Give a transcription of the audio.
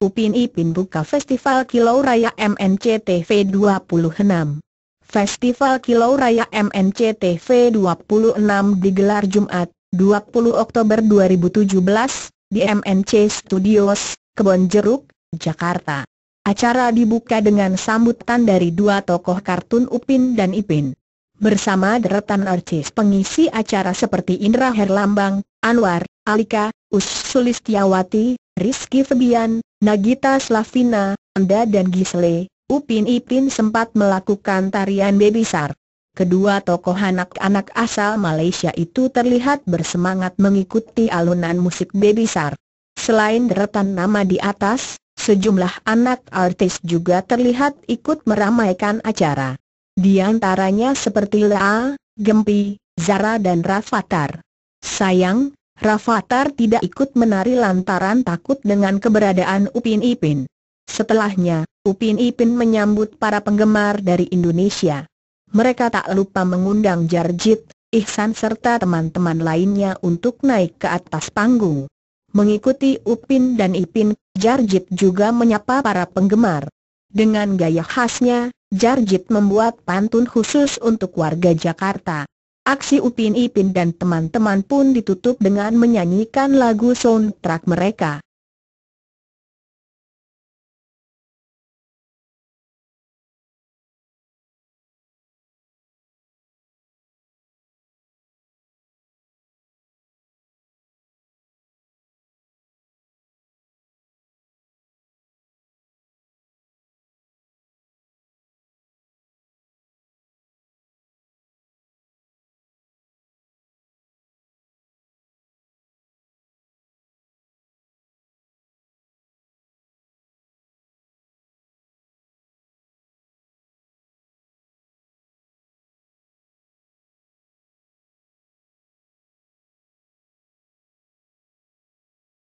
Upin Ipin buka Festival Kilau Raya MNCTV 26. Festival Kilau Raya MNCTV 26 digelar Jumat, 20 Oktober 2017, di MNC Studios, Kebon Jeruk, Jakarta. Acara dibuka dengan sambutan dari dua tokoh kartun Upin dan Ipin. Bersama deretan artis pengisi acara seperti Indra Herlambang, Anwar, Alika, Us Sulistiawati, Rizky Febian, Nagita Slavina, Anda dan Gisle, Upin Ipin sempat melakukan tarian baby shark. Kedua tokoh anak-anak asal Malaysia itu terlihat bersemangat mengikuti alunan musik baby shark. Selain deretan nama di atas, sejumlah anak artis juga terlihat ikut meramaikan acara. Di antaranya seperti Lea, Gempi, Zara dan Rafathar. Sayang, Rafathar tidak ikut menari lantaran takut dengan keberadaan Upin Ipin. Setelahnya, Upin Ipin menyambut para penggemar dari Indonesia. Mereka tak lupa mengundang Jarjit, Ihsan serta teman-teman lainnya untuk naik ke atas panggung. Mengikuti Upin dan Ipin, Jarjit juga menyapa para penggemar. Dengan gaya khasnya, Jarjit membuat pantun khusus untuk warga Jakarta. Aksi Upin Ipin dan teman-teman pun ditutup dengan menyanyikan lagu soundtrack mereka.